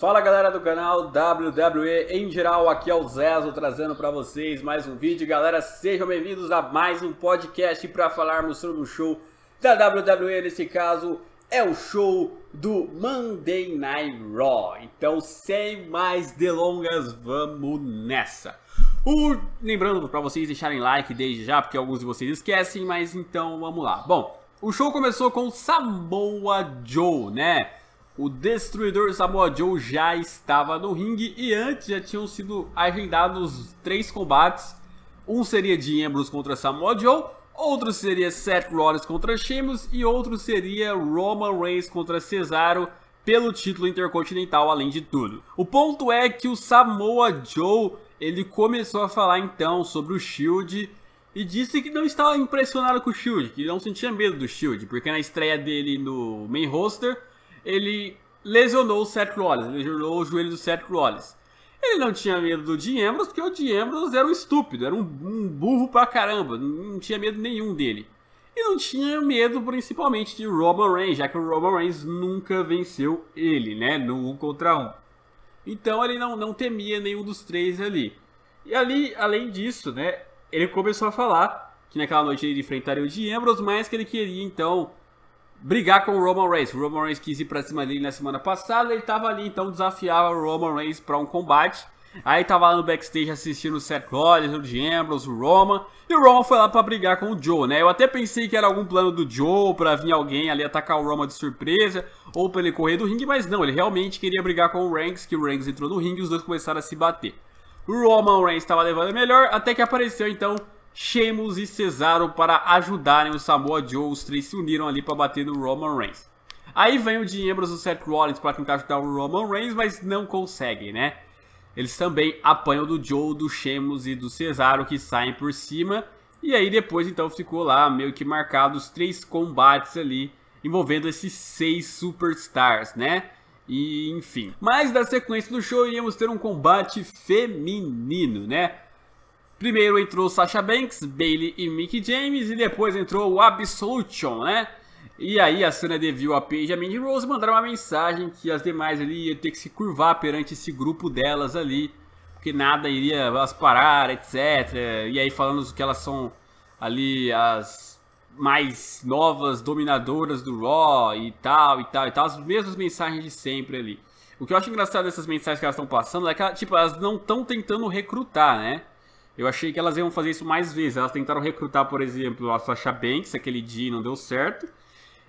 Fala galera do canal WWE em geral, aqui é o Zezo trazendo para vocês mais um vídeo. Galera, sejam bem-vindos a mais um podcast para falarmos sobre o show da WWE, nesse caso é o show do Monday Night Raw. Então, sem mais delongas, vamos nessa. Lembrando para vocês deixarem like desde já, porque alguns de vocês esquecem, mas então vamos lá. Bom, o show começou com Samoa Joe, né? O Destruidor Samoa Joe já estava no ringue e antes já tinham sido agendados três combates. Um seria de Ambrose contra Samoa Joe, outro seria Seth Rollins contra Sheamus e outro seria Roman Reigns contra Cesaro pelo título intercontinental além de tudo. O ponto é que o Samoa Joe, ele começou a falar então sobre o Shield e disse que não estava impressionado com o Shield, que não sentia medo do Shield, porque na estreia dele no main roster ele lesionou o Seth Rollins, lesionou o joelho do Seth Rollins. Ele não tinha medo do Diembros, porque o Diembros era um estúpido, era um, um burro pra caramba, não tinha medo nenhum dele. E não tinha medo principalmente de Roman Reigns, já que o Roman Reigns nunca venceu ele, né, no 1 um contra 1. Um. Então ele não, não temia nenhum dos três ali. E ali, além disso, né, ele começou a falar que naquela noite ele enfrentaria o Deambros, mas que ele queria então brigar com o Roman Reigns. O Roman Reigns quis ir pra cima dele na semana passada, ele tava ali, então desafiava o Roman Reigns pra um combate. Aí tava lá no backstage assistindo o Seth Rollins, o D'Ambrose, o Roman, e o Roman foi lá pra brigar com o Joe, né? Eu até pensei que era algum plano do Joe pra vir alguém ali atacar o Roman de surpresa, ou pra ele correr do ringue, mas não, ele realmente queria brigar com o Ranks, que o Ranks entrou no ringue e os dois começaram a se bater. O Roman Reigns estava levando melhor, até que apareceu então Sheamus e Cesaro para ajudarem o Samoa Joe. Os três se uniram ali para bater no Roman Reigns. Aí vem o Dean Ambrose e o Seth Rollins para tentar ajudar o Roman Reigns, mas não conseguem, né? Eles também apanham do Joe, do Sheamus e do Cesaro que saem por cima. E aí depois então ficou lá meio que marcado os três combates ali envolvendo esses seis superstars, né? E enfim. Mas da sequência do show íamos ter um combate feminino, né? Primeiro entrou Sasha Banks, Bailey e Mick James e depois entrou o Absolution, né? E aí a de Deville, a Paige e a Mandy Rose mandaram uma mensagem que as demais ali iam ter que se curvar perante esse grupo delas ali, porque nada iria as parar, etc. E aí falando que elas são ali as mais novas dominadoras do Raw e tal, e tal, e tal, as mesmas mensagens de sempre ali. O que eu acho engraçado dessas mensagens que elas estão passando é que, tipo, elas não estão tentando recrutar, né? Eu achei que elas iam fazer isso mais vezes. Elas tentaram recrutar, por exemplo, a Sasha Banks aquele dia e não deu certo.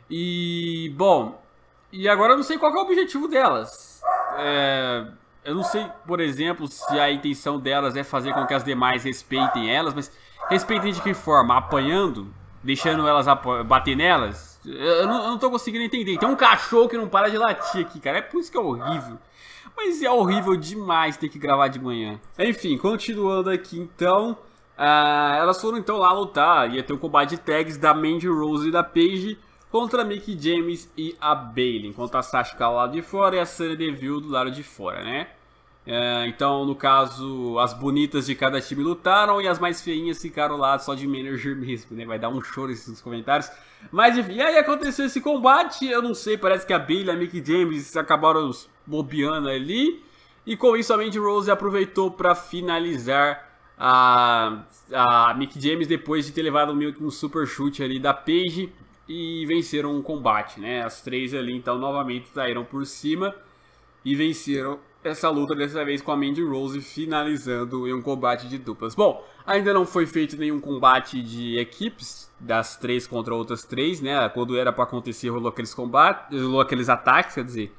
E, bom, e agora eu não sei qual é o objetivo delas. É, eu não sei, por exemplo, se a intenção delas é fazer com que as demais respeitem elas, mas respeitem de que forma? Apanhando? Deixando elas bater nelas? Eu não, eu não tô conseguindo entender. Tem um cachorro que não para de latir aqui, cara. É por isso que é horrível. Mas é horrível demais ter que gravar de manhã. Enfim, continuando aqui então. Uh, elas foram então lá lutar. Ia ter um combate de tags da Mandy Rose e da Paige contra a Mickey James e a Bailey. Enquanto a Sasha fica tá lá de fora e a Sarah Deville do lado de fora, né? Uh, então, no caso, as bonitas de cada time lutaram e as mais feinhas ficaram lá só de manager mesmo, né? Vai dar um choro nesses comentários. Mas enfim, e aí aconteceu esse combate, eu não sei, parece que a Bailey e a Mick James acabaram bobeando ali. E com isso a Mandy Rose aproveitou para finalizar a, a James depois de ter levado meio que um super chute ali da Paige e venceram o um combate, né? As três ali então novamente saíram por cima e venceram essa luta dessa vez com a Mandy Rose finalizando em um combate de duplas. Bom, ainda não foi feito nenhum combate de equipes das três contra outras três, né? Quando era para acontecer rolou aqueles combates, rolou aqueles ataques, quer dizer.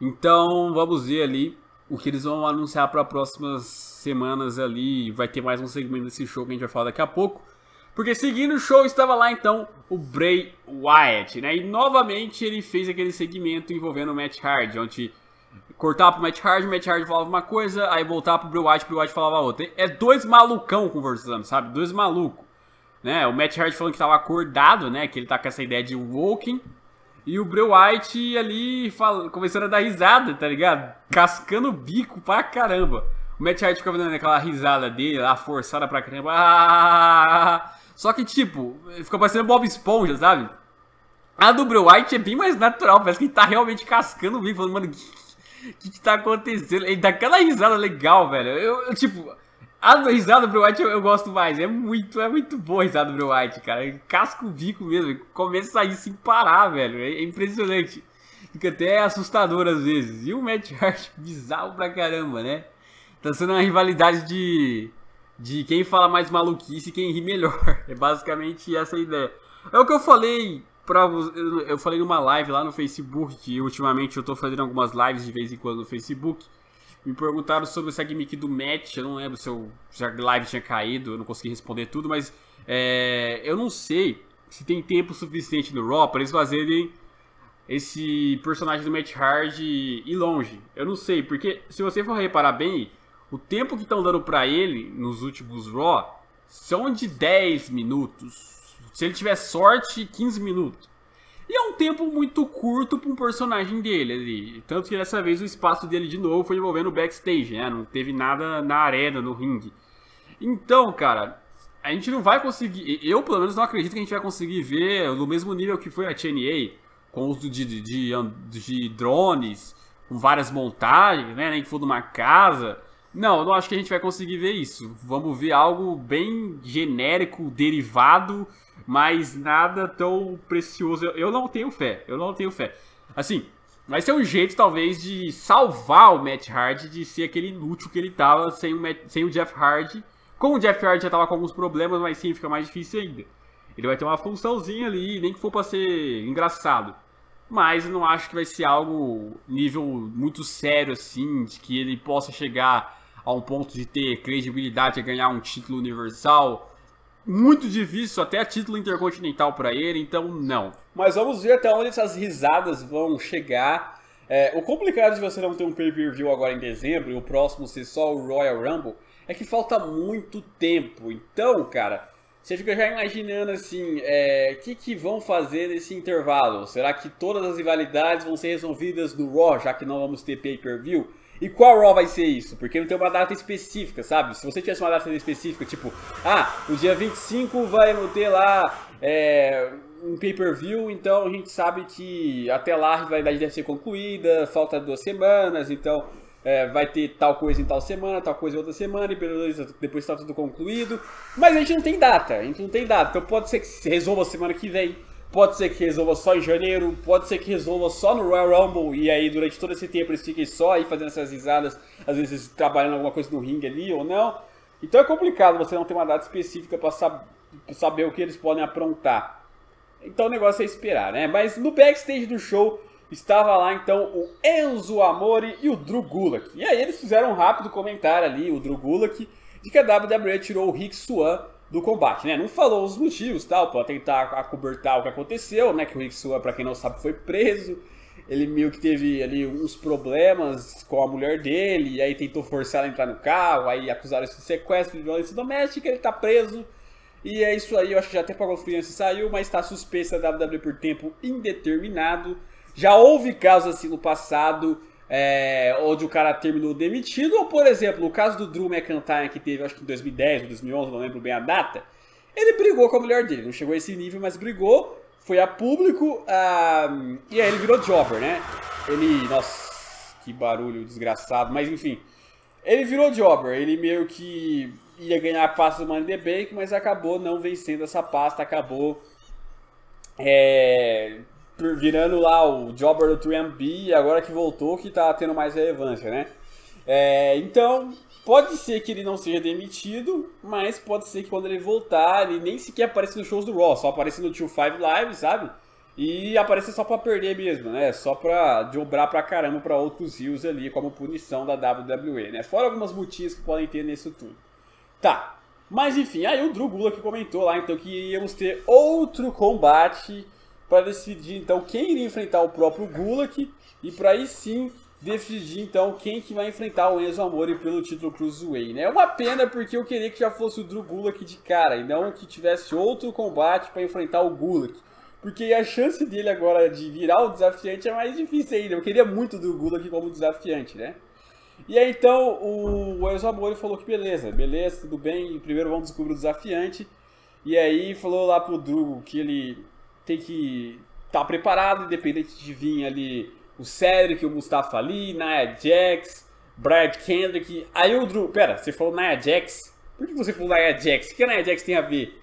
Então vamos ver ali o que eles vão anunciar para próximas semanas ali. Vai ter mais um segmento desse show que a gente vai falar daqui a pouco. Porque seguindo o show estava lá então o Bray Wyatt, né? E novamente ele fez aquele segmento envolvendo o Matt Hardy, onde cortava pro Matt Hardy, Matt Hardy falava uma coisa, aí voltava pro Bray White Bray White falava outra. É dois malucão conversando, sabe? Dois malucos. Né? O Matt Hardy falando que tava acordado, né? Que ele tá com essa ideia de walking. E o Bray White ali fala, começando a dar risada, tá ligado? Cascando o bico pra caramba. O Matt Hardy ficava dando aquela risada dele, lá forçada pra caramba. Ah! ah, ah, ah Só que, tipo, ficou parecendo Bob Esponja, sabe? A do Bray White é bem mais natural, parece que ele tá realmente cascando o bico, falando, mano, que o que, que tá acontecendo? Ele dá aquela risada legal, velho. Eu, eu tipo. A risada do Bray White eu, eu, gosto mais. É muito, é muito boa a risada do Bray White, cara. É casca o bico mesmo. Começa a sair sem parar, velho. É, é impressionante. Fica até assustador às vezes. E o Matt Hart, bizarro pra caramba, né? Tá sendo uma rivalidade de de quem fala mais maluquice e quem ri melhor. É basicamente essa a ideia. É o que eu falei Pra, eu, eu falei numa live lá no Facebook, que ultimamente eu tô fazendo algumas lives de vez em quando no Facebook. Me perguntaram sobre essa gimmick do match, eu não lembro se, eu, se a live tinha caído, eu não consegui responder tudo, mas é, eu não sei se tem tempo suficiente no Raw para eles fazerem esse personagem do Matt Hard ir longe. Eu não sei, porque se você for reparar bem, o tempo que estão dando para ele nos últimos Raw são de 10 minutos. Se ele tiver sorte, 15 minutos. E é um tempo muito curto para um personagem dele ali. Tanto que dessa vez o espaço dele de novo foi envolvendo o backstage, né? Não teve nada na arena, no ringue. Então, cara, a gente não vai conseguir. Eu, pelo menos, não acredito que a gente vai conseguir ver no mesmo nível que foi a TNA, com uso de, de, de, de drones, com várias montagens, né? Nem que for de uma casa. Não, eu não acho que a gente vai conseguir ver isso. Vamos ver algo bem genérico, derivado mas nada tão precioso. Eu não tenho fé, eu não tenho fé. Assim, vai ser um jeito talvez de salvar o Matt Hardy de ser aquele inútil que ele tava sem o, Matt, sem o Jeff Hardy. Com o Jeff Hardy já tava com alguns problemas, mas sim, fica mais difícil ainda. Ele vai ter uma funçãozinha ali, nem que for pra ser engraçado. Mas não acho que vai ser algo nível muito sério assim, de que ele possa chegar a um ponto de ter credibilidade a ganhar um título universal muito difícil, até título intercontinental para ele, então não. Mas vamos ver até onde essas risadas vão chegar. É, o complicado de você não ter um pay-per-view agora em dezembro e o próximo ser só o Royal Rumble é que falta muito tempo. Então, cara, você fica já imaginando assim, o é, que, que vão fazer nesse intervalo? Será que todas as rivalidades vão ser resolvidas no Raw, já que não vamos ter pay-per-view? E qual Raw vai ser isso? Porque não tem uma data específica, sabe? Se você tivesse uma data específica, tipo, ah, o dia 25 vai ter lá é, um pay-per-view, então a gente sabe que até lá a rivalidade deve ser concluída, falta duas semanas, então é, vai ter tal coisa em tal semana, tal coisa em outra semana, e beleza, depois está tudo concluído. Mas a gente não tem data, a gente não tem data, então pode ser que se resolva semana que vem. Pode ser que resolva só em janeiro, pode ser que resolva só no Royal Rumble, e aí durante todo esse tempo eles fiquem só aí fazendo essas risadas, às vezes trabalhando alguma coisa no ringue ali ou não. Então é complicado você não ter uma data específica para sab saber o que eles podem aprontar. Então o negócio é esperar, né? Mas no backstage do show estava lá então o Enzo Amore e o Drew Gulak. E aí eles fizeram um rápido comentário ali, o Drew Gulak, de que a WWE tirou o Rick Swan do combate, né? Não falou os motivos, tal, para tentar acobertar o que aconteceu, né? Que o Hiksua, para quem não sabe, foi preso. Ele meio que teve ali uns problemas com a mulher dele, e aí tentou forçar ela a entrar no carro, aí acusaram isso de sequestro, de violência doméstica, ele tá preso. E é isso aí, eu acho que já até pagou fiança saiu, mas está suspensa a WWE por tempo indeterminado. Já houve casos assim no passado é, onde o cara terminou demitido, ou por exemplo, o caso do Drew McIntyre que teve, acho que em 2010 ou 2011, não lembro bem a data, ele brigou com a mulher dele, não chegou a esse nível, mas brigou, foi a público, e aí ele virou jobber, né? Ele, nossa, que barulho desgraçado, mas enfim, ele virou jobber, ele meio que ia ganhar a pasta do Money the Bank, mas acabou não vencendo essa pasta, acabou é, virando lá o Jobber do 3MB, agora que voltou que tá tendo mais relevância, né? É, então, pode ser que ele não seja demitido, mas pode ser que quando ele voltar, ele nem sequer apareça nos shows do Raw, só aparece no Tio 5 Live, sabe? E aparece só pra perder mesmo, né? Só pra dobrar pra caramba pra outros rios ali, como punição da WWE, né? Fora algumas mutinhas que podem ter nisso tudo. Tá, mas enfim, aí o Drew Gula que comentou lá então que íamos ter outro combate para decidir então quem iria enfrentar o próprio Gulak e para aí sim decidir então quem que vai enfrentar o Enzo Amore pelo título Cruiserweight, né? É uma pena porque eu queria que já fosse o Drew Gulak de cara e não que tivesse outro combate para enfrentar o Gulak. Porque a chance dele agora de virar o desafiante é mais difícil ainda. Eu queria muito do Gulak como desafiante, né? E aí então o Enzo Amore falou que beleza, beleza, tudo bem, primeiro vamos descobrir o desafiante. E aí falou lá pro Drew que ele tem que estar tá preparado, independente de vir ali o Cedric, o Mustafa Ali, Nia Jax, Brad Kendrick. Aí o Drew, pera, você falou Nia Jax? Por que você falou Nia Jax? O que a Nia Jax tem a ver?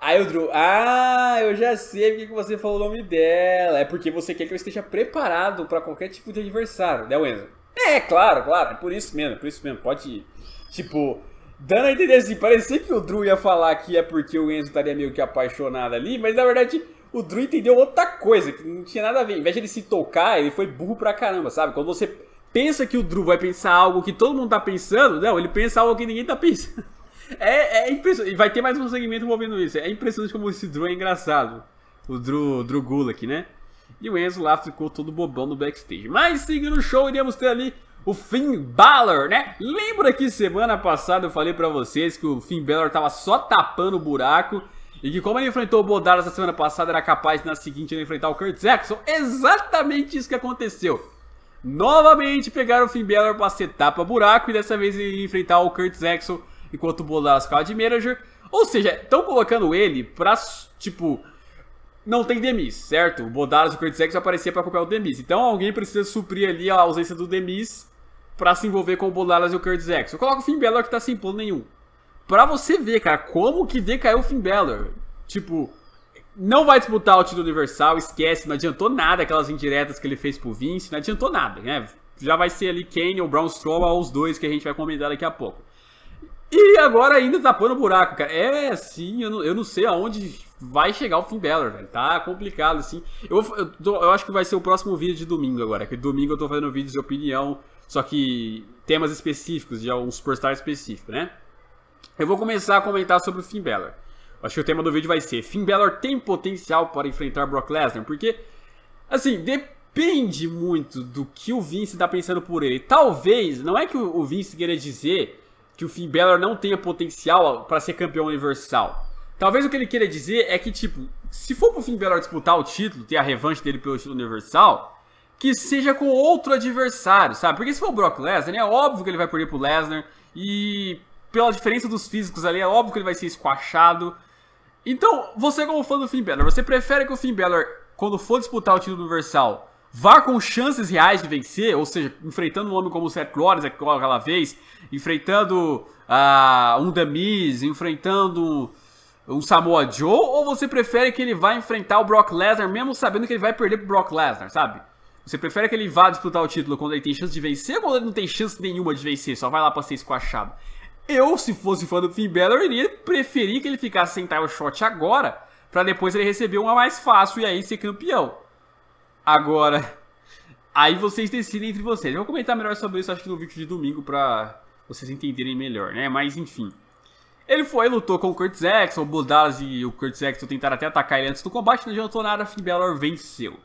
Aí o Drew, ah, eu já sei porque que você falou o nome dela. É porque você quer que eu esteja preparado para qualquer tipo de adversário, né, Wenzel? É, claro, claro, é por isso mesmo, é por isso mesmo. Pode, ir. tipo, dando a entender assim, parecia que o Drew ia falar que é porque o Enzo estaria meio que apaixonado ali, mas na verdade o Drew entendeu outra coisa, que não tinha nada a ver. Em vez de ele se tocar, ele foi burro pra caramba, sabe? Quando você pensa que o Drew vai pensar algo que todo mundo tá pensando, não, ele pensa algo que ninguém tá pensando. É, é impressionante. Vai ter mais um segmento envolvendo isso. É impressionante como esse Drew é engraçado. O Drew, Drew Gulak, né? E o Enzo lá ficou todo bobão no backstage. Mas seguindo o show, iríamos ter ali o Finn Balor, né? Lembra que semana passada eu falei para vocês que o Finn Balor tava só tapando o buraco e que como ele enfrentou o Bodaras na semana passada, era capaz de, na seguinte de enfrentar o Kurt Jackson. Exatamente isso que aconteceu. Novamente pegaram o Finn Balor para setar para buraco e dessa vez ele enfrentar o Kurt Jackson enquanto o Bodaras ficava de manager. Ou seja, estão colocando ele pra, tipo, não tem Demis, certo? O Bodaras e o Kurt Jackson apareciam para copiar o Demis. Então alguém precisa suprir ali a ausência do Demis para se envolver com o Bodaras e o Kurt Jackson. Coloca o Finn Balor que tá sem plano nenhum. Pra você ver, cara, como que decaiu o Finn Balor. Tipo, não vai disputar o título universal, esquece, não adiantou nada aquelas indiretas que ele fez pro Vince, não adiantou nada, né? Já vai ser ali Kane ou Braun Strowman, os dois que a gente vai comentar daqui a pouco. E agora ainda tapando tá o buraco, cara. É assim, eu não, eu não sei aonde vai chegar o Finn Balor, velho. Tá complicado, assim. Eu, eu, eu, acho que vai ser o próximo vídeo de domingo agora. Que domingo eu tô fazendo vídeos de opinião, só que temas específicos, de um superstar específico, né? Eu vou começar a comentar sobre o Finn Balor. Acho que o tema do vídeo vai ser: Finn Balor tem potencial para enfrentar Brock Lesnar? Porque, assim, depende muito do que o Vince está pensando por ele. Talvez, não é que o Vince queira dizer que o Finn Balor não tenha potencial para ser campeão universal. Talvez o que ele queira dizer é que, tipo, se for pro Finn Balor disputar o título, ter a revanche dele pelo título universal, que seja com outro adversário, sabe? Porque se for o Brock Lesnar, né, é óbvio que ele vai perder pro Lesnar e pela diferença dos físicos ali, é óbvio que ele vai ser esquachado. Então, você como fã do Finn Balor, você prefere que o Finn Balor, quando for disputar o título universal, vá com chances reais de vencer, ou seja, enfrentando um homem como o Seth Rollins é aquela vez, enfrentando uh, um The Miz, enfrentando um Samoa Joe, ou você prefere que ele vá enfrentar o Brock Lesnar, mesmo sabendo que ele vai perder pro Brock Lesnar, sabe? Você prefere que ele vá disputar o título quando ele tem chance de vencer ou quando ele não tem chance nenhuma de vencer, só vai lá pra ser esquachado? Eu, se fosse fã do Finn Balor, iria preferir que ele ficasse sem title shot agora, para depois ele receber uma mais fácil e aí ser campeão. Agora, aí vocês decidem entre vocês. Eu vou comentar melhor sobre isso, acho que no vídeo de domingo, pra vocês entenderem melhor, né? Mas enfim. Ele foi, lutou com o Curtis Axel, o Budalas e o Curtis Axel tentaram até atacar ele antes do combate, não adiantou nada, Finn Balor venceu.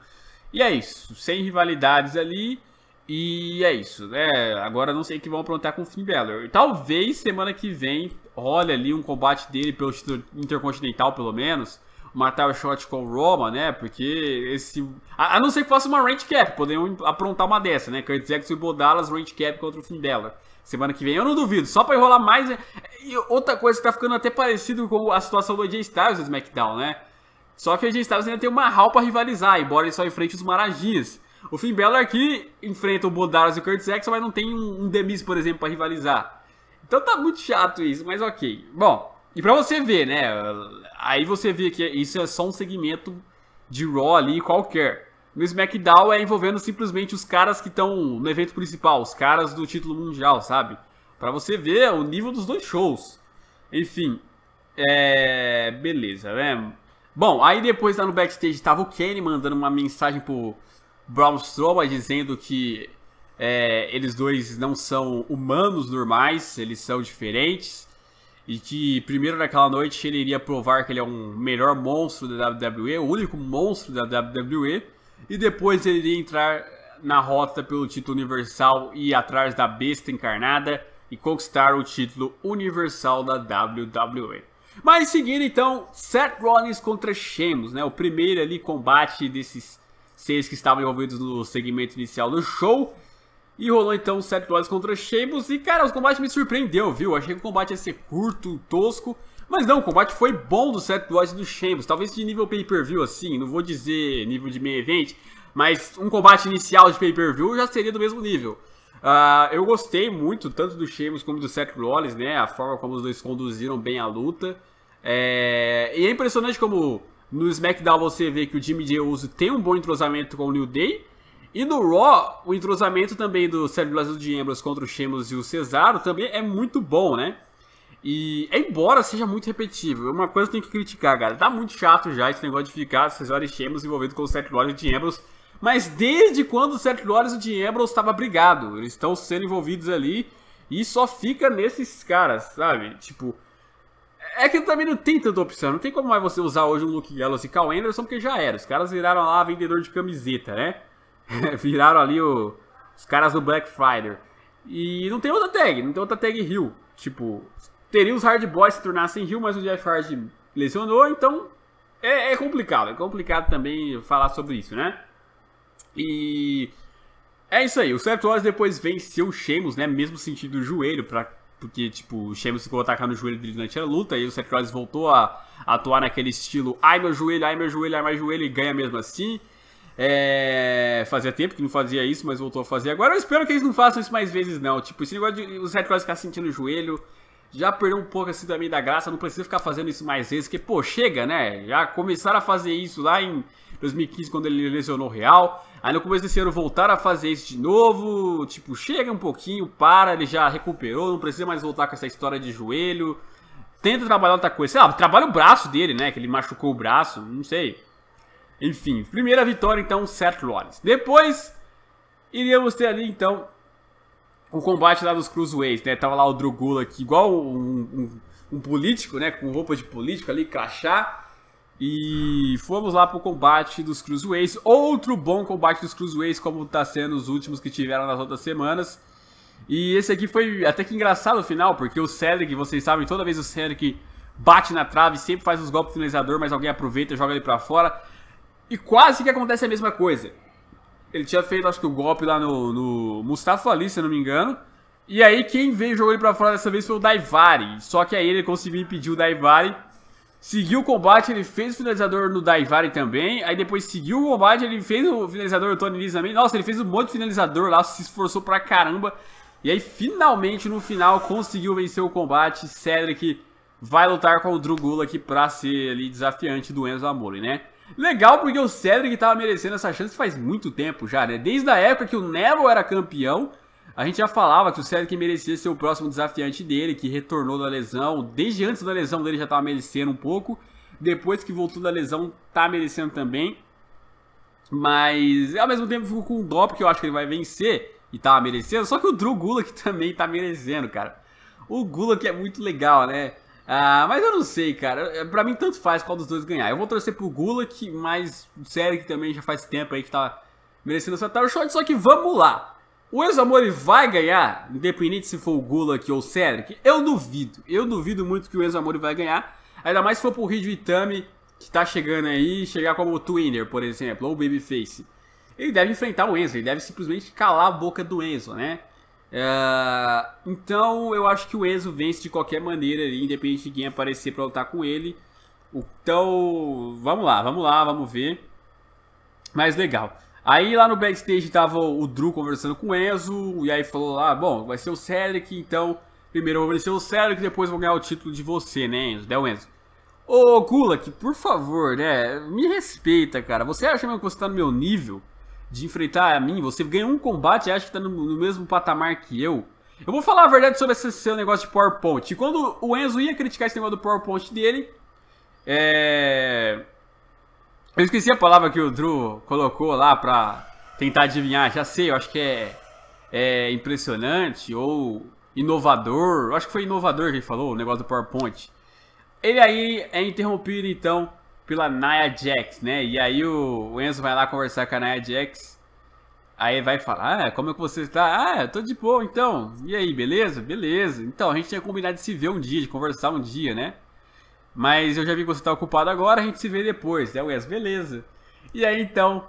E é isso, sem rivalidades ali. E é isso, né? Agora não sei o que vão aprontar com o Finn Balor. Talvez semana que vem olha ali um combate dele pelo título intercontinental, pelo menos. Matar o shot com o Roma, né? Porque esse. A, não ser que faça uma range cap, poderiam aprontar uma dessa, né? Kurt Jackson e Bodalas, range cap contra o Finn Balor. Semana que vem, eu não duvido, só pra enrolar mais. É, e outra coisa que tá ficando até parecido com a situação do AJ Styles do SmackDown, né? Só que o AJ Styles ainda tem uma HAL pra rivalizar, embora ele só enfrente os Marajinhas. O Finn Balor aqui enfrenta o Bodaros e o Curtis Axel, mas não tem um, um Demis, por exemplo, para rivalizar. Então tá muito chato isso, mas ok. Bom, e pra você ver, né? Aí você vê que isso é só um segmento de Raw ali qualquer. No SmackDown é envolvendo simplesmente os caras que estão no evento principal, os caras do título mundial, sabe? Para você ver o nível dos dois shows. Enfim, é. Beleza, né? Bom, aí depois lá no backstage tava o Kenny mandando uma mensagem pro Braun Strowman dizendo que é, eles dois não são humanos normais, eles são diferentes. E que primeiro naquela noite ele iria provar que ele é um melhor monstro da WWE, o único monstro da WWE. E depois ele iria entrar na rota pelo título universal e ir atrás da besta encarnada e conquistar o título universal da WWE. Mas seguindo então, Seth Rollins contra Sheamus, né? O primeiro ali combate desses seis que estavam envolvidos no segmento inicial do show. E rolou então Seth Rollins contra Sheamus. E cara, o combate me surpreendeu, viu? Achei que o combate ia ser curto, tosco. Mas não, o combate foi bom do Seth Rollins e do Sheamus. Talvez de nível pay-per-view assim, não vou dizer nível de main event. Mas um combate inicial de pay-per-view já seria do mesmo nível. Uh, eu gostei muito, tanto do Sheamus como do Seth Rollins, né? A forma como os dois conduziram bem a luta. É... E é impressionante como no SmackDown você vê que o Jimmy Uso tem um bom entrosamento com o New Day. E no Raw, o entrosamento também do Sérgio Brasil de Ambrose contra o Sheamus e o Cesaro também é muito bom, né? E embora seja muito repetitivo, é uma coisa tem que criticar, cara. Tá muito chato já esse negócio de ficar Cesaro e Sheamus envolvido com o Seth Rollins de Ambrose. Mas desde quando o Seth Rollins e o Ambrose estava brigado, eles estão sendo envolvidos ali e só fica nesses caras, sabe? Tipo, é que também não tem tanta opção. Não tem como mais você usar hoje um Luke Gallows e Cal Anderson, porque já era. Os caras viraram lá vendedor de camiseta, né? viraram ali o, os caras do Black Friday. E não tem outra tag, não tem outra tag Hill. Tipo, teria os Hard Boys se tornassem Hill, mas o Jeff Hardy lesionou, então é, é complicado. É complicado também falar sobre isso, né? E é isso aí. O Seth Rollins depois venceu o Sheamus, né? Mesmo sentido do joelho, para porque, tipo, o Sheamus ficou atacar no joelho dele durante a luta, e o Seth Rollins voltou a, a atuar naquele estilo, ai meu joelho, ai meu joelho, ai meu joelho, e ganha mesmo assim. É, fazia tempo que não fazia isso, mas voltou a fazer agora. Eu espero que eles não façam isso mais vezes, não. Tipo, esse negócio de o Seth Rollins ficar sentindo o joelho, já perdeu um pouco assim também da graça, não precisa ficar fazendo isso mais vezes, porque, pô, chega, né? Já começaram a fazer isso lá em 2015 quando ele lesionou o Real. Aí no começo desse ano voltar a fazer isso de novo, tipo, chega um pouquinho, para, ele já recuperou, não precisa mais voltar com essa história de joelho. Tenta trabalhar outra coisa, sei lá, trabalha o braço dele, né, que ele machucou o braço, não sei. Enfim, primeira vitória então, Seth Rollins. Depois, iríamos ter ali então o combate lá dos Cruiserweights, né? Tava lá o Drogula aqui, igual um, um, um, político, né? Com roupa de político ali, crachá. E fomos lá pro combate dos Cruiserweights. Outro bom combate dos Cruiserweights, como tá sendo os últimos que tiveram nas outras semanas. E esse aqui foi até que engraçado no final, porque o Cedric, vocês sabem, toda vez o Cedric bate na trave, sempre faz os golpes finalizador, mas alguém aproveita e joga ele pra fora. E quase que acontece a mesma coisa. Ele tinha feito, acho que o golpe lá no, no Mustafa Ali, se eu não me engano. E aí quem veio e jogou ele pra fora dessa vez foi o Daivari. Só que aí ele conseguiu impedir o Daivari Seguiu o combate, ele fez o finalizador no Daivari também. Aí depois seguiu o combate, ele fez o finalizador do Tony Liz também. Nossa, ele fez um monte de finalizador lá, se esforçou pra caramba. E aí finalmente no final conseguiu vencer o combate. Cedric vai lutar com o Drugula aqui pra ser ali desafiante do Enzo Amore, né? Legal porque o Cedric tava merecendo essa chance faz muito tempo já, né? Desde a época que o Neville era campeão a gente já falava que o Cedric merecia ser o próximo desafiante dele, que retornou da lesão. Desde antes da lesão dele já estava merecendo um pouco. Depois que voltou da lesão, tá merecendo também. Mas ao mesmo tempo fico com dó, porque eu acho que ele vai vencer e tá merecendo. Só que o Drew Gulak também tá merecendo, cara. O Gulak é muito legal, né? Ah, mas eu não sei, cara. É, pra mim, tanto faz qual dos dois ganhar. Eu vou torcer pro Gulak, mas o Cedric também já faz tempo aí que tá merecendo essa tower shot. Só que vamos lá. O Examori vai ganhar, independente se for o Gulak ou o Cedric? Eu duvido. Eu duvido muito que o Examori vai ganhar. Ainda mais se for pro Hideo Itami, que tá chegando aí, chegar como o Twinner, por exemplo, ou o Babyface. Ele deve enfrentar o Enzo, ele deve simplesmente calar a boca do Enzo, né? Uh, então eu acho que o Enzo vence de qualquer maneira, independente de quem aparecer pra lutar com ele. Então, vamos lá, vamos lá, vamos ver. Mas legal. Aí lá no backstage tava o Drew conversando com o Enzo, e aí falou lá, bom, vai ser o Cedric, então primeiro eu vou vencer o Cedric, depois vou ganhar o título de você, né, Enzo? Del Enzo. Ô, Gulak, por favor, né, me respeita, cara. Você acha mesmo que você tá no meu nível de enfrentar a mim? Você ganhou um combate e acha que tá no, no mesmo patamar que eu? Eu vou falar a verdade sobre esse seu negócio de PowerPoint. quando o Enzo ia criticar esse negócio do PowerPoint dele, é... Eu esqueci a palavra que o Drew colocou lá pra tentar adivinhar. Já sei, eu acho que é, é impressionante ou inovador. Eu acho que foi inovador que ele falou, o negócio do PowerPoint. Ele aí é interrompido, então, pela Nia Jax, né? E aí o Enzo vai lá conversar com a Nia Jax. Aí vai falar, ah, como é que você está? Ah, eu tô de boa, então. E aí, beleza? Beleza. Então, a gente tinha combinado de se ver um dia, de conversar um dia, né? Mas eu já vi que você tá ocupado agora, a gente se vê depois. É o Wes, beleza. E aí então,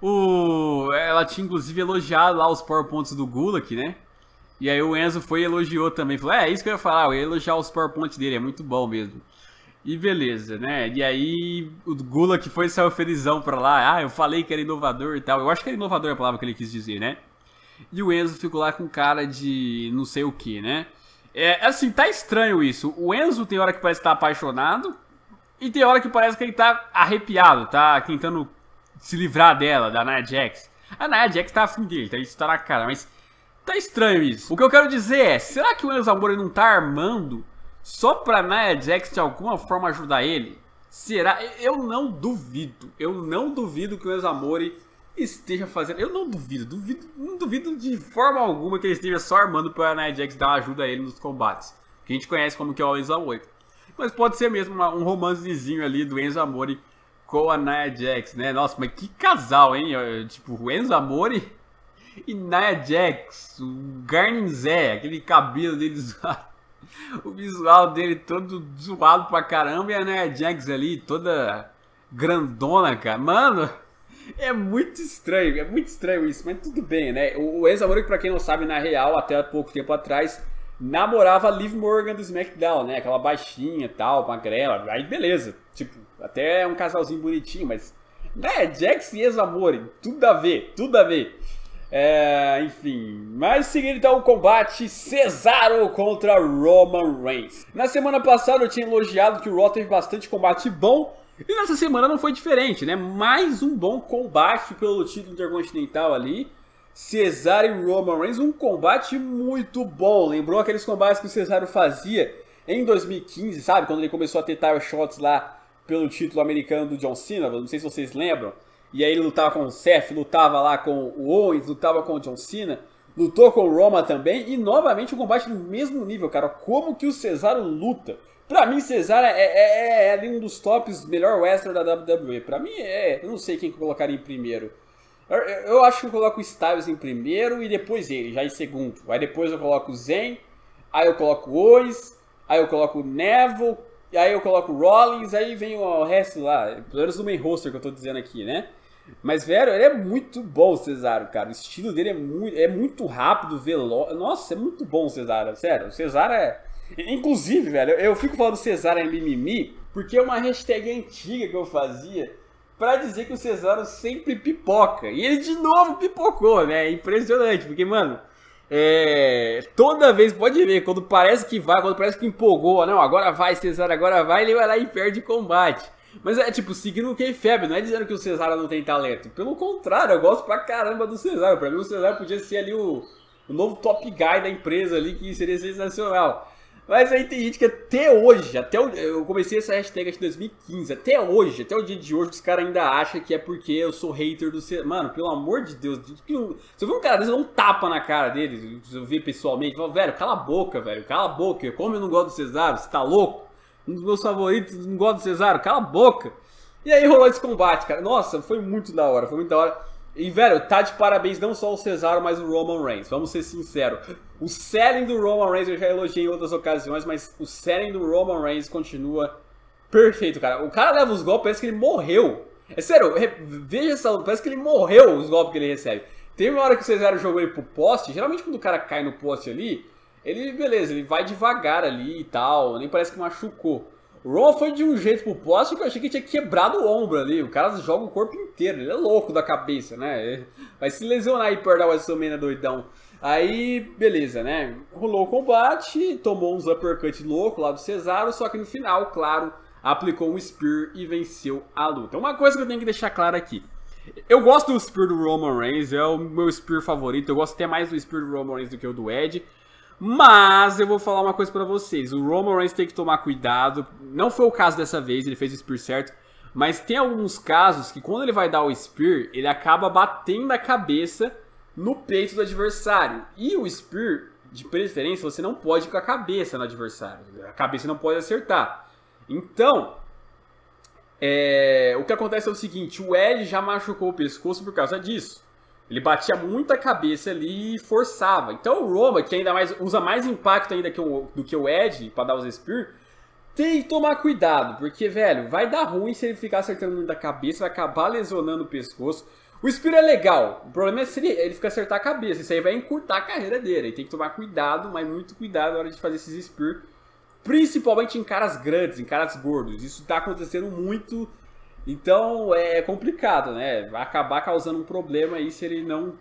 o... ela tinha inclusive elogiado lá os PowerPoints do Gulak, né? E aí o Enzo foi e elogiou também. Falou, é, é isso que eu ia falar, eu ia elogiar os PowerPoints dele, é muito bom mesmo. E beleza, né? E aí o Gula que foi e saiu felizão pra lá. Ah, eu falei que era inovador e tal. Eu acho que era inovador a palavra que ele quis dizer, né? E o Enzo ficou lá com cara de não sei o que, né? É, é, assim, tá estranho isso. O Enzo tem hora que parece estar tá apaixonado e tem hora que parece que ele tá arrepiado, tá tentando se livrar dela, da Nia Jax. A Nia Jax tá afim dele, tá, isso tá na cara, mas tá estranho isso. O que eu quero dizer é, será que o Enzo Amore não tá armando só pra Nia Jax de alguma forma ajudar ele? Será? Eu não duvido, eu não duvido que o Enzo Amore esteja fazendo. Eu não duvido, duvido, não duvido de forma alguma que ele esteja só armando para Nia Jax dar ajuda a ele nos combates. Que a gente conhece como que é o Enzo Amore. Mas pode ser mesmo uma, um romancezinho ali do Enzo Amore com a Nia Jax, né? Nossa, mas que casal, hein? Tipo, o Enzo Amore e Nia Jax, o Garnin Zé, aquele cabelo dele zoado, o visual dele todo zoado pra caramba e a Nia Jax ali toda grandona, cara. Mano, é muito estranho, é muito estranho isso, mas tudo bem, né? O, o ex pra quem não sabe, na real, até pouco tempo atrás, namorava a Liv Morgan do SmackDown, né? Aquela baixinha e tal, magrela. Aí beleza, tipo, até é um casalzinho bonitinho, mas. Né, Jax e ex-amor, tudo a ver, tudo a ver. É, enfim, mas seguindo então o combate Cesaro contra Roman Reigns. Na semana passada eu tinha elogiado que o Raw teve bastante combate bom, e nessa semana não foi diferente, né? Mais um bom combate pelo título intercontinental ali. Cesaro e Roman Reigns, um combate muito bom. Lembrou aqueles combates que o Cesaro fazia em 2015, sabe? Quando ele começou a ter tire shots lá pelo título americano do John Cena, não sei se vocês lembram. E aí ele lutava com o Seth, lutava lá com o Owens, lutava com o John Cena, lutou com o Roma também. E novamente um combate no mesmo nível, cara. Como que o Cesaro luta? Pra mim, Cesário é, é, é, é um dos tops melhor western da WWE. Pra mim é. Eu não sei quem colocaria em primeiro. Eu, eu acho que eu coloco o Styles em primeiro e depois ele, já em segundo. Aí depois eu coloco o Zen, aí eu coloco o Owens, aí eu coloco o Neville, aí eu coloco o Rollins, aí vem o resto lá. Pelo menos o main roster que eu tô dizendo aqui, né? Mas, velho, ele é muito bom, Cesaro, cara. O estilo dele é muito, é muito rápido, veloz. Nossa, é muito bom, Cesaro. Sério, o Cesaro é Inclusive, velho, eu fico falando Cesaro é mimimi porque é uma hashtag antiga que eu fazia para dizer que o Cesaro sempre pipoca. E ele de novo pipocou, né? É impressionante, porque, mano, é... toda vez, pode ver, quando parece que vai, quando parece que empolgou, não, agora vai, Cesaro, agora vai, ele vai lá e perde combate. Mas é tipo, seguindo o K-Fab, é não é dizendo que o Cesaro não tem talento. Pelo contrário, eu gosto pra caramba do Cesaro. Pra mim, o Cesaro podia ser ali o, o novo top guy da empresa ali, que seria sensacional. Mas aí tem gente que até hoje, até o, eu comecei essa hashtag em 2015, até hoje, até o dia de hoje, os caras ainda acham que é porque eu sou hater do ser. Mano, pelo amor de Deus, se eu ver um cara desse, eu dou um tapa na cara dele, se eu ver pessoalmente, eu falo, velho, cala a boca, velho, cala a boca, como eu não gosto do Cesaro, você tá louco? Um dos meus favoritos, não gosto do Cesaro, cala a boca. E aí rolou esse combate, cara. Nossa, foi muito da hora, foi muito da hora. E, velho, tá de parabéns não só o Cesaro, mas o Roman Reigns. Vamos ser sinceros. O selling do Roman Reigns eu já elogiei em outras ocasiões, mas o selling do Roman Reigns continua perfeito, cara. O cara leva os golpes, parece que ele morreu. É sério, veja essa luta, parece que ele morreu os golpes que ele recebe. Tem uma hora que o Cesaro jogou ele pro poste, geralmente quando o cara cai no poste ali, ele, beleza, ele vai devagar ali e tal, nem parece que machucou. Raw foi de um jeito pro poste que eu achei que tinha quebrado o ombro ali. O cara joga o corpo inteiro, ele é louco da cabeça, né? Vai se lesionar aí perto da WrestleMania doidão. Aí, beleza, né? Rolou o combate, tomou uns uppercut louco lá do Cesaro, só que no final, claro, aplicou um Spear e venceu a luta. Uma coisa que eu tenho que deixar claro aqui. Eu gosto do Spear do Roman Reigns, é o meu Spear favorito. Eu gosto até mais do Spear do Roman Reigns do que o do Ed. Mas eu vou falar uma coisa para vocês. O Roman Reigns tem que tomar cuidado. Não foi o caso dessa vez, ele fez o spear certo. Mas tem alguns casos que quando ele vai dar o spear, ele acaba batendo a cabeça no peito do adversário. E o spear, de preferência, você não pode ir com a cabeça no adversário. A cabeça não pode acertar. Então, é... o que acontece é o seguinte: o Ed já machucou o pescoço por causa disso. Ele batia muito a cabeça ali e forçava. Então o Roma, que ainda mais usa mais impacto ainda que o, do que o Ed para dar os Spear, tem que tomar cuidado, porque, velho, vai dar ruim se ele ficar acertando muito a cabeça, vai acabar lesionando o pescoço. O Spear é legal, o problema é se ele, ele fica acertar a cabeça, isso aí vai encurtar a carreira dele. Ele tem que tomar cuidado, mas muito cuidado na hora de fazer esses Spear, principalmente em caras grandes, em caras gordos. Isso tá acontecendo muito então é complicado, né? Vai acabar causando um problema aí se ele não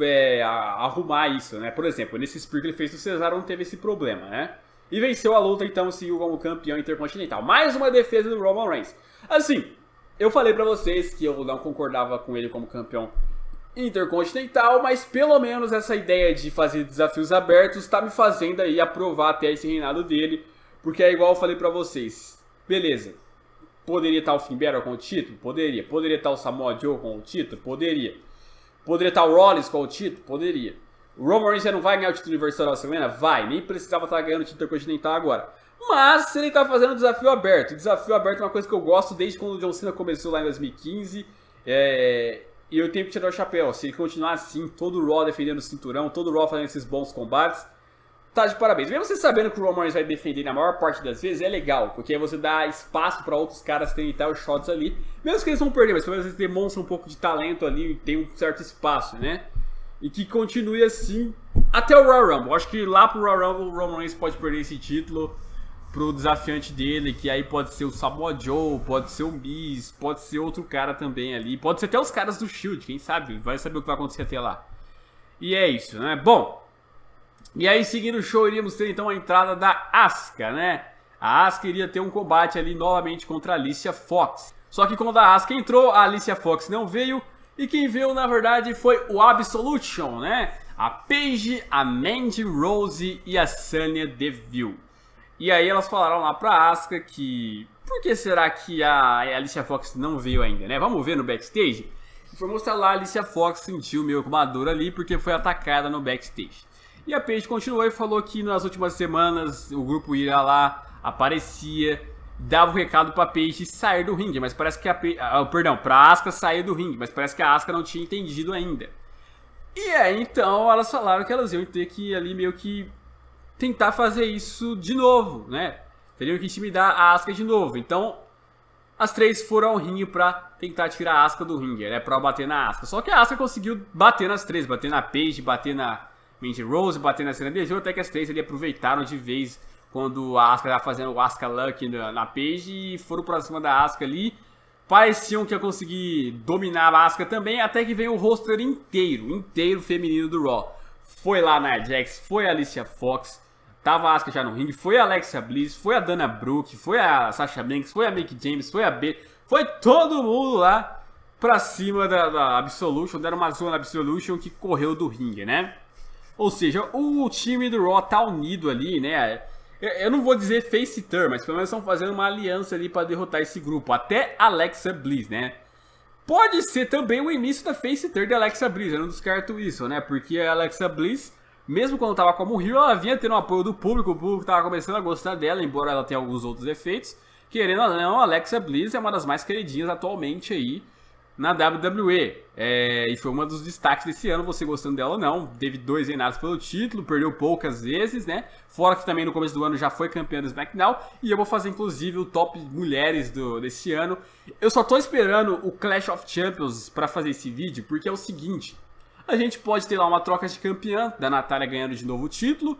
é, arrumar isso, né? Por exemplo, nesse Spirit, que ele fez do Cesaro não teve esse problema, né? E venceu a luta, então seguiu como campeão intercontinental. Mais uma defesa do Roman Reigns. Assim, eu falei para vocês que eu não concordava com ele como campeão intercontinental, mas pelo menos essa ideia de fazer desafios abertos tá me fazendo aí aprovar até esse reinado dele, porque é igual eu falei para vocês. Beleza, Poderia estar o Finn Balor com o título? Poderia. Poderia estar o Samoa Joe com o título? Poderia. Poderia estar o Rollins com o título? Poderia. O Roman Reigns já não vai ganhar o título universal da semana? Vai. Nem precisava estar ganhando o título continental tá agora. Mas se ele está fazendo um desafio aberto. O desafio aberto é uma coisa que eu gosto desde quando o John Cena começou lá em 2015. É... E eu tenho que tirar o chapéu. Se ele continuar assim, todo o Raw defendendo o cinturão, todo o Raw fazendo esses bons combates, tá de parabéns. Mesmo você sabendo que o Roman Reigns vai defender na maior parte das vezes, é legal, porque aí você dá espaço para outros caras tentar tal tá, shots ali. Mesmo que eles vão perder, mas pelo menos eles demonstram um pouco de talento ali e tem um certo espaço, né? E que continue assim até o Royal Rumble. Acho que lá pro Royal Rumble o Roman Reigns pode perder esse título pro desafiante dele, que aí pode ser o Samoa Joe, pode ser o Miz, pode ser outro cara também ali, pode ser até os caras do Shield, quem sabe, vai saber o que vai acontecer até lá. E é isso, né? Bom, e aí, seguindo o show, iríamos ter então a entrada da Asuka, né? A Asuka iria ter um combate ali novamente contra a Alicia Fox. Só que quando a Asuka entrou, a Alicia Fox não veio. E quem veio, na verdade, foi o Absolution, né? A Paige, a Mandy Rose e a Sanya Deville. E aí elas falaram lá pra Asuka que... Por que será que a Alicia Fox não veio ainda, né? Vamos ver no backstage? Foi mostrar lá, a Alicia Fox sentiu meio dor ali porque foi atacada no backstage. E a Paige continuou e falou que nas últimas semanas o grupo ia lá, aparecia, dava o um recado pra Paige sair do ringue, mas parece que a Paige, ah, perdão, pra Asuka sair do ringue, mas parece que a Asuka não tinha entendido ainda. E aí então elas falaram que elas iam ter que ali meio que tentar fazer isso de novo, né? Teriam que intimidar a Asuka de novo. Então as três foram ao ringue pra tentar tirar a Asuka do ringue, né? Pra bater na Asuka. Só que a Asuka conseguiu bater nas três, bater na Paige, bater na Mandy Rose batendo na Grande até que as três ali aproveitaram de vez quando a Asuka estava fazendo o Asuka Luck na, na Page e foram para cima da Asuka ali. Pareciam que ia conseguir dominar a Asuka também, até que veio o roster inteiro, inteiro feminino do Raw. Foi lá na Jax, foi a Alicia Fox, tava a Asuka já no ringue, foi a Alexa Bliss, foi a Dana Brooke, foi a Sasha Banks, foi a Mick James, foi a B, foi todo mundo lá pra cima da, da Absolution, deram uma zona Absolution que correu do ringue, né? Ou seja, o time do Raw tá unido ali, né? Eu não vou dizer face turn, mas pelo menos estão fazendo uma aliança ali para derrotar esse grupo. Até Alexa Bliss, né? Pode ser também o início da face turn de Alexa Bliss, eu não descarto isso, né? Porque a Alexa Bliss, mesmo quando tava como Rio, ela vinha tendo o apoio do público, o público tava começando a gostar dela, embora ela tenha alguns outros efeitos Querendo ou não, a Alexa Bliss é uma das mais queridinhas atualmente aí na WWE. É, e foi uma dos destaques desse ano, você gostando dela ou não. Teve dois reinados pelo título, perdeu poucas vezes, né? Fora que também no começo do ano já foi campeã do SmackDown. E eu vou fazer inclusive o top mulheres do, desse ano. Eu só tô esperando o Clash of Champions para fazer esse vídeo, porque é o seguinte: a gente pode ter lá uma troca de campeã, da Natália ganhando de novo o título.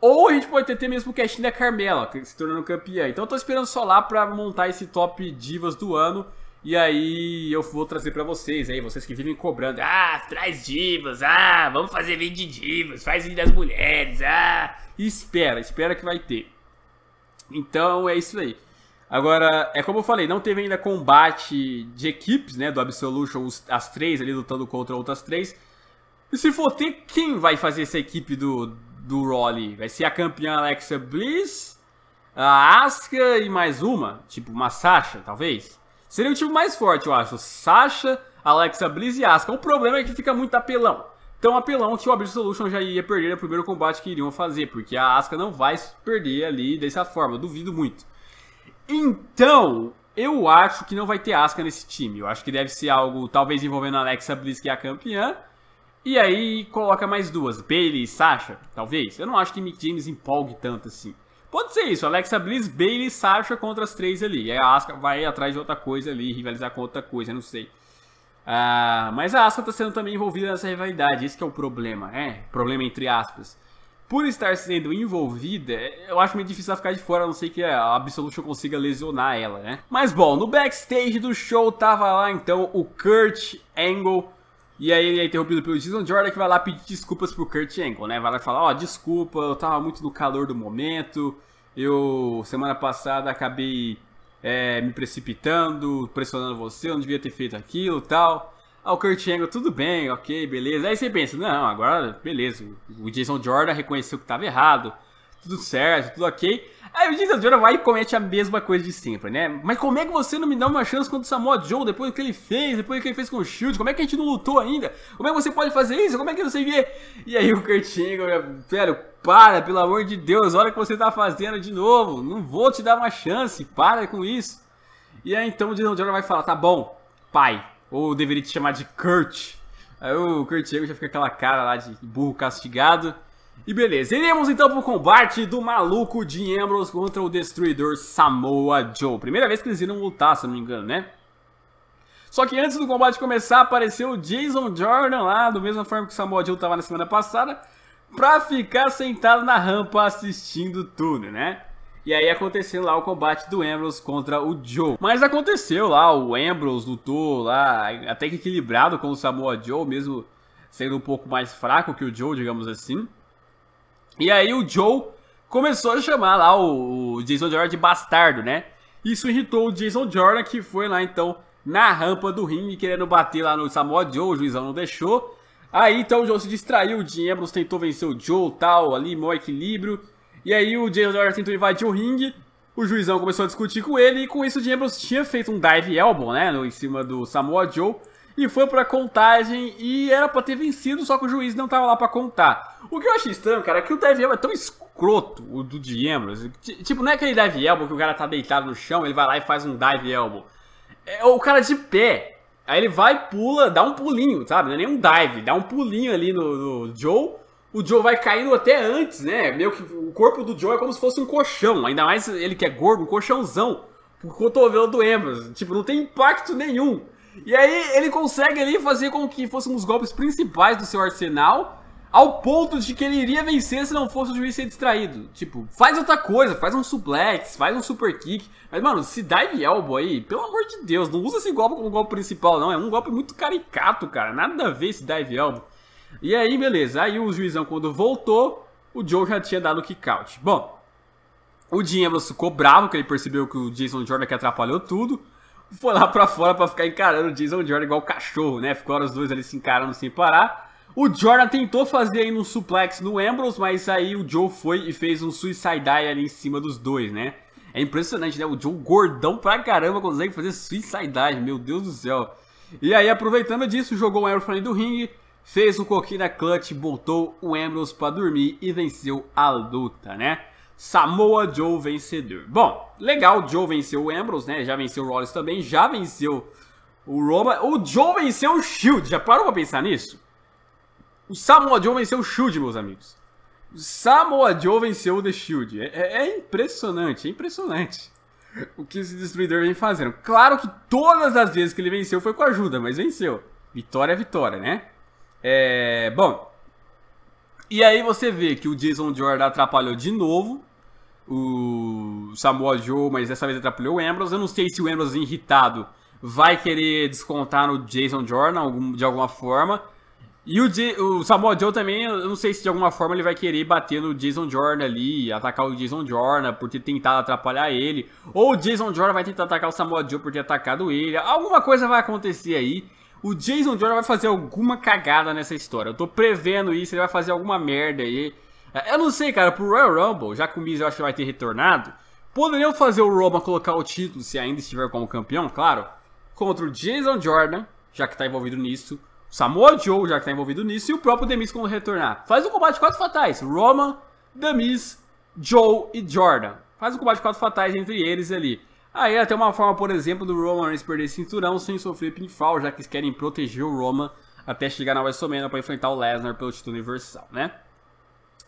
Ou a gente pode ter até mesmo o casting da Carmela, se tornando campeã. Então eu tô esperando só lá pra montar esse top divas do ano. E aí eu vou trazer para vocês aí, vocês que vivem cobrando. Ah, traz divas, ah, vamos fazer vídeo de divas, faz vídeo das mulheres, ah. espera, espera que vai ter. Então é isso aí. Agora, é como eu falei, não teve ainda combate de equipes, né, do Absolution, os, as três ali lutando contra outras três. E se for ter, quem vai fazer essa equipe do, do Rolly? Vai ser a campeã Alexa Bliss, a Asuka e mais uma? Tipo, uma Sasha, talvez? Seria o time mais forte, eu acho. Sasha, Alexa Bliss e Asuka. O problema é que fica muito apelão. Então apelão que o Abyss Solution já ia perder o primeiro combate que iriam fazer, porque a Asuka não vai perder ali dessa forma, duvido muito. Então, eu acho que não vai ter Asuka nesse time. Eu acho que deve ser algo talvez envolvendo a Alexa Bliss, que é a campeã. E aí coloca mais duas, Bailey e Sasha, talvez. Eu não acho que Mick James empolgue tanto assim. Pode ser isso, Alexa Bliss, Bailey e Sasha contra as três ali. É, a Asuka vai atrás de outra coisa ali, rivalizar com outra coisa, não sei. Ah, mas a Asuka está sendo também envolvida nessa rivalidade, esse é o problema, é, problema entre aspas. Por estar sendo envolvida, eu acho meio difícil ela ficar de fora, a não sei que a Absolution consiga lesionar ela, né? Mas bom, no backstage do show tava lá então o Kurt Angle e aí ele é interrompido pelo Jason Jordan que vai lá pedir desculpas pro Kurt Angle, né? Vai lá falar, ó, oh, desculpa, eu tava muito no calor do momento, eu semana passada acabei é, me precipitando, pressionando você, eu não devia ter feito aquilo tal. Ah, o Kurt Angle, tudo bem, ok, beleza. Aí você pensa, não, agora, beleza, o Jason Jordan reconheceu que estava errado, tudo certo, tudo ok. Aí o Jason Jordan vai e comete a mesma coisa de sempre, né? Mas como é que você não me dá uma chance contra o Samoa Joe depois do que ele fez, depois do que ele fez com o Shield? Como é que a gente não lutou ainda? Como é que você pode fazer isso? Como é que você vê? E aí o Kurt Angle, velho, para, pelo amor de Deus, olha o que você tá fazendo de novo. Não vou te dar uma chance, para com isso. E aí então o Jason Jordan vai falar, tá bom, pai, ou deveria te chamar de Kurt. Aí o Kurt Angle já fica aquela cara lá de burro castigado. E beleza, iremos então pro combate do maluco de Ambrose contra o Destruidor Samoa Joe. Primeira vez que eles irão lutar, se não me engano, né? Só que antes do combate começar, apareceu o Jason Jordan lá, do mesma forma que o Samoa Joe tava na semana passada, pra ficar sentado na rampa assistindo tudo, né? E aí aconteceu lá o combate do Ambrose contra o Joe. Mas aconteceu lá, o Ambrose lutou lá, até que equilibrado com o Samoa Joe, mesmo sendo um pouco mais fraco que o Joe, digamos assim. E aí o Joe começou a chamar lá o, Jason Jordan de bastardo, né? Isso irritou o Jason Jordan, que foi lá então na rampa do ringue, querendo bater lá no Samoa Joe, o juizão não deixou. Aí então o Joe se distraiu, o Dean Ambrose tentou vencer o Joe, tal, ali, mau equilíbrio. E aí o Jason Jordan tentou invadir o ringue, o juizão começou a discutir com ele, e com isso o Dean Ambrose tinha feito um dive elbow, né, no, em cima do Samoa Joe e foi pra contagem e era pra ter vencido, só que o juiz não tava lá pra contar. O que eu achei estranho, cara, é que o Dev é tão escroto, o do Diembro. Assim, tipo, não é aquele dive elbow que o cara tá deitado no chão, ele vai lá e faz um dive elbow. É o cara é de pé. Aí ele vai, pula, dá um pulinho, sabe? Não é nem um dive, dá um pulinho ali no, no Joe o Joe vai caindo até antes, né? Meio que o corpo do Joe é como se fosse um colchão, ainda mais ele que é gordo, um colchãozão, por cotovelo do Ambrose. Tipo, não tem impacto nenhum. E aí ele consegue ali fazer com que fossem os golpes principais do seu arsenal, ao ponto de que ele iria vencer se não fosse o juiz ser distraído. Tipo, faz outra coisa, faz um suplex, faz um super kick. Mas, mano, se dive elbow aí, pelo amor de Deus, não usa esse golpe como golpe principal, não. É um golpe muito caricato, cara. Nada a ver esse dive elbow. E aí, beleza. Aí o juizão, quando voltou, o Joe já tinha dado o kick out. Bom, o Dean Ambrose ficou bravo, que ele percebeu que o Jason Jordan que atrapalhou tudo foi lá para fora para ficar encarando o Jason Jordan igual cachorro, né? Ficou os dois ali se encarando sem parar. O Jordan tentou fazer aí um suplex no Ambrose, mas aí o Joe foi e fez um suicide dive ali em cima dos dois, né? É impressionante, né? O Joe gordão pra caramba consegue fazer suicide dive, meu Deus do céu. E aí, aproveitando disso, jogou o Aeroplane do ringue, fez o um coquina clutch, botou o Ambrose pra dormir e venceu a luta, né? Samoa Joe vencedor. Bom, legal, o Joe venceu o Ambrose, né? Já venceu o Rollins também, já venceu o Roma. O Joe venceu o Shield, já parou pra pensar nisso? O Samoa Joe venceu o Shield, meus amigos. O Samoa Joe venceu o The Shield. É, é, é impressionante, é impressionante o que esse Destruidor vem fazendo. Claro que todas as vezes que ele venceu foi com ajuda, mas venceu. Vitória é vitória, né? É, bom, e aí você vê que o Jason Jordan atrapalhou de novo o Samoa Joe, mas dessa vez atrapalhou o Ambrose. Eu não sei se o Ambrose irritado vai querer descontar no Jason Jordan de alguma forma. E o, o Samoa Joe também, eu não sei se de alguma forma ele vai querer bater no Jason Jordan ali, atacar o Jason Jordan por ter tentado atrapalhar ele, ou o Jason Jordan vai tentar atacar o Samoa Joe por ter atacado ele. Alguma coisa vai acontecer aí. O Jason Jordan vai fazer alguma cagada nessa história. Eu tô prevendo isso, ele vai fazer alguma merda aí. E é, eu não sei, cara, pro Royal Rumble, já que o Miz eu acho que vai ter retornado, poderiam fazer o Roman colocar o título, se ainda estiver como campeão, claro, contra o Jason Jordan, já que tá envolvido nisso, o Samoa Joe, já que tá envolvido nisso, e o próprio Demis como quando retornar. Faz um combate quatro fatais, Roman, Demis, Joe e Jordan. Faz um combate quatro fatais entre eles ali. Aí até uma forma, por exemplo, do Roman Reigns perder cinturão sem sofrer pinfall, já que eles querem proteger o Roman até chegar na WrestleMania para enfrentar o Lesnar pelo título universal, né?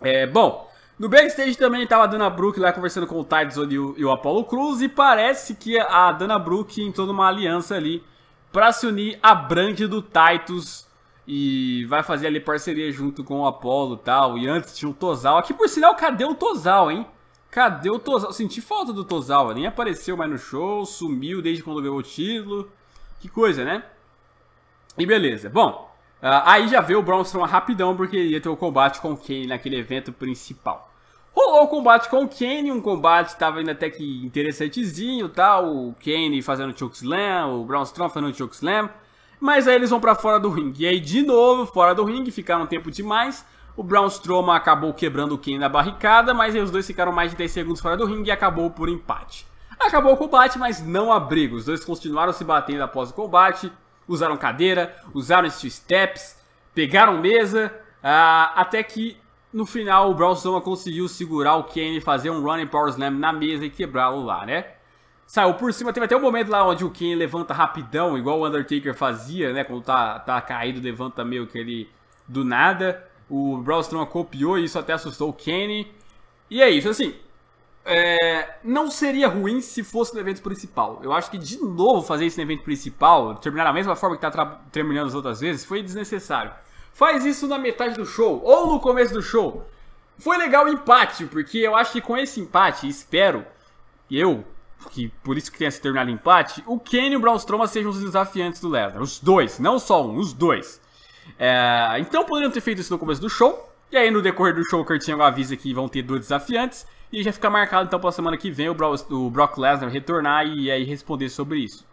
É, bom, no backstage também estava a Dana Brooke lá conversando com o Tyson e o, e o Apollo Cruz. E parece que a Dana Brooke entrou numa aliança ali para se unir à Brand do Titus. E vai fazer ali parceria junto com o Apollo e tal. E antes tinha o Tozal. Aqui por sinal, cadê o Tozal, hein? Cadê o Tozal? Senti falta do Tozal. Nem apareceu mais no show. Sumiu desde quando ganhou o título. Que coisa, né? E beleza. Bom, Uh, aí já veio o Braun Strowman rapidão, porque ia ter o um combate com o Kane naquele evento principal. Rolou o combate com o Kane, um combate tava indo até que interessantezinho, tal, tá? o Kane fazendo chokeslam, o Braun Strowman fazendo chokeslam, mas aí eles vão para fora do ringue. E aí de novo, fora do ringue, ficaram um tempo demais, o Braun Strowman acabou quebrando o Kane na barricada, mas aí os dois ficaram mais de 10 segundos fora do ringue e acabou por empate. Acabou o combate, mas não a briga. Os dois continuaram se batendo após o combate usaram cadeira, usaram steel steps, pegaram mesa, uh, até que no final o Braun Strowman conseguiu segurar o Kane, fazer um running power slam na mesa e quebrá-lo lá, né? Saiu por cima, teve até um momento lá onde o Kane levanta rapidão, igual o Undertaker fazia, né? Quando tá, tá caído, levanta meio que ele do nada. O Braun Strowman copiou e isso até assustou o Kane. E é isso, assim, é, não seria ruim se fosse no evento principal. Eu acho que de novo fazer isso no evento principal, terminar da mesma forma que está terminando as outras vezes, foi desnecessário. Faz isso na metade do show ou no começo do show. Foi legal o empate, porque eu acho que com esse empate, espero, eu, que por isso que tenha se terminado o empate, o Kenny e o Braun Strowman sejam os desafiantes do Lesnar. Os dois, não só um, os dois. É, então poderiam ter feito isso no começo do show, e aí no decorrer do show o Curtinho avisa que vão ter dois desafiantes, e já fica marcado então para a semana que vem o, Bro, o Brock Lesnar retornar e aí responder sobre isso.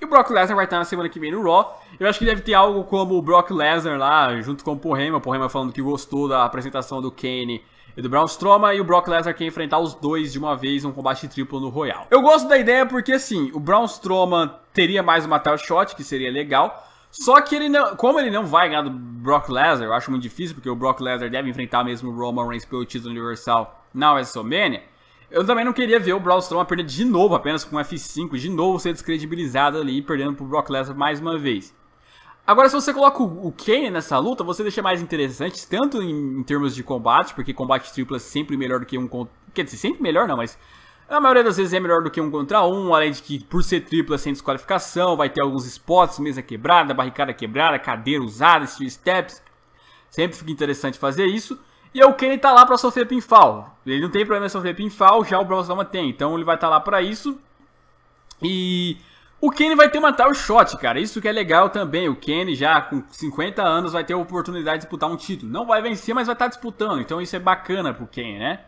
E o Brock Lesnar vai estar na semana que vem no Raw. Eu acho que deve ter algo como o Brock Lesnar lá, junto com o Paul O Paul falando que gostou da apresentação do Kane e do Braun Strowman. E o Brock Lesnar quer enfrentar os dois de uma vez num combate triplo no Royal. Eu gosto da ideia porque, assim, o Braun Strowman teria mais uma tal shot, que seria legal. Só que ele não. Como ele não vai ganhar do Brock Lesnar, eu acho muito difícil, porque o Brock Lesnar deve enfrentar mesmo o Roman Reigns pelo título universal na WrestleMania. Eu também não queria ver o Braun Strowman perder de novo, apenas com F5, de novo ser descredibilizado ali e perdendo pro Brock Lesnar mais uma vez. Agora, se você coloca o Kane nessa luta, você deixa mais interessante, tanto em, em termos de combate, porque combate triplo é sempre melhor do que um. Quer dizer, sempre melhor não, mas a maioria das vezes é melhor do que um contra um, além de que por ser tripla sem desqualificação, vai ter alguns spots, mesa quebrada, barricada quebrada, cadeira usada, steel steps. Sempre fica interessante fazer isso. E é o Kenny tá lá para sofrer pinfall. Ele não tem problema em sofrer pinfall, já o Bronze tem. Então ele vai estar tá lá para isso. E o Kenny vai ter uma tal shot, cara. Isso que é legal também. O Kenny já com 50 anos vai ter a oportunidade de disputar um título. Não vai vencer, mas vai estar tá disputando. Então isso é bacana pro Kenny, né?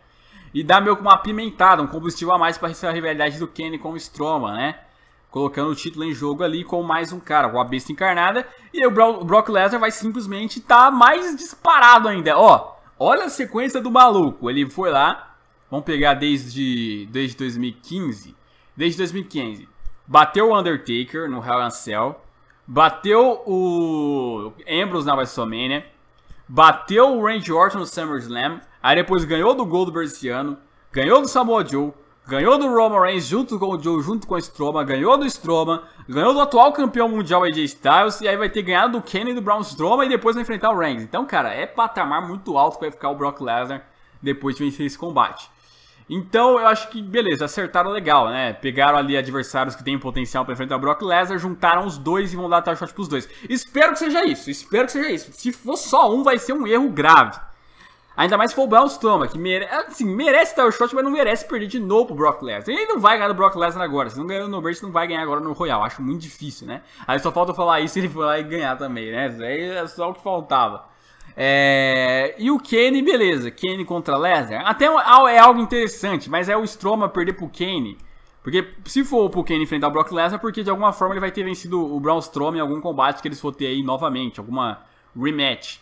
e dá meio que uma apimentada, um combustível a mais para essa rivalidade do Kenny com o Strowman, né? Colocando o título em jogo ali com mais um cara, com a besta encarnada. E o Brock Lesnar vai simplesmente estar tá mais disparado ainda. Ó, olha a sequência do maluco. Ele foi lá, vamos pegar desde, desde 2015. Desde 2015. Bateu o Undertaker no Hell in Cell. Bateu o Ambrose na WrestleMania bateu o Randy Orton no SummerSlam, aí depois ganhou do Goldberg esse ano, ganhou do Samoa Joe, ganhou do Roman Reigns junto com o Joe, junto com o Strowman, ganhou do Strowman, ganhou do atual campeão mundial AJ Styles, e aí vai ter ganhado do Kenny e do Braun Strowman e depois vai enfrentar o Reigns. Então, cara, é patamar muito alto que vai ficar o Brock Lesnar depois de vencer esse combate. Então eu acho que, beleza, acertaram legal, né? Pegaram ali adversários que têm potencial para enfrentar o Brock Lesnar, juntaram os dois e vão dar title shot pros dois. Espero que seja isso, espero que seja isso. Se for só um, vai ser um erro grave. Ainda mais se for o Brown Stoma, que mere... assim, merece title shot, mas não merece perder de novo pro Brock Lesnar. Ele não vai ganhar do Brock Lesnar agora. Se não ganhar no Burst não vai ganhar agora no Royal. Acho muito difícil, né? Aí só falta falar isso e ele foi lá e ganhar também, né? É só o que faltava. É... E o Kane, beleza. Kane contra Lesnar. Até é algo interessante, mas é o Stroma perder pro Kane. Porque se for pro Kane enfrentar o Brock Lesnar, porque de alguma forma ele vai ter vencido o Braun Strowman em algum combate que eles for ter aí novamente, alguma rematch.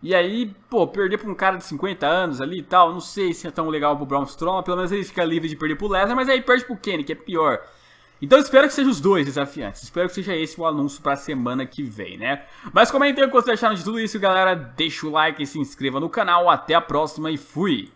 E aí, pô, perder pra um cara de 50 anos ali e tal, não sei se é tão legal pro Braun Strowman, pelo menos ele fica livre de perder pro Lesnar, mas aí perde pro Kane, que é pior. Então espero que sejam os dois desafiantes. Espero que seja esse o anúncio para a semana que vem, né? Mas comentem o que vocês acharam de tudo isso, galera. Deixa o like, e se inscreva no canal. Até a próxima e fui!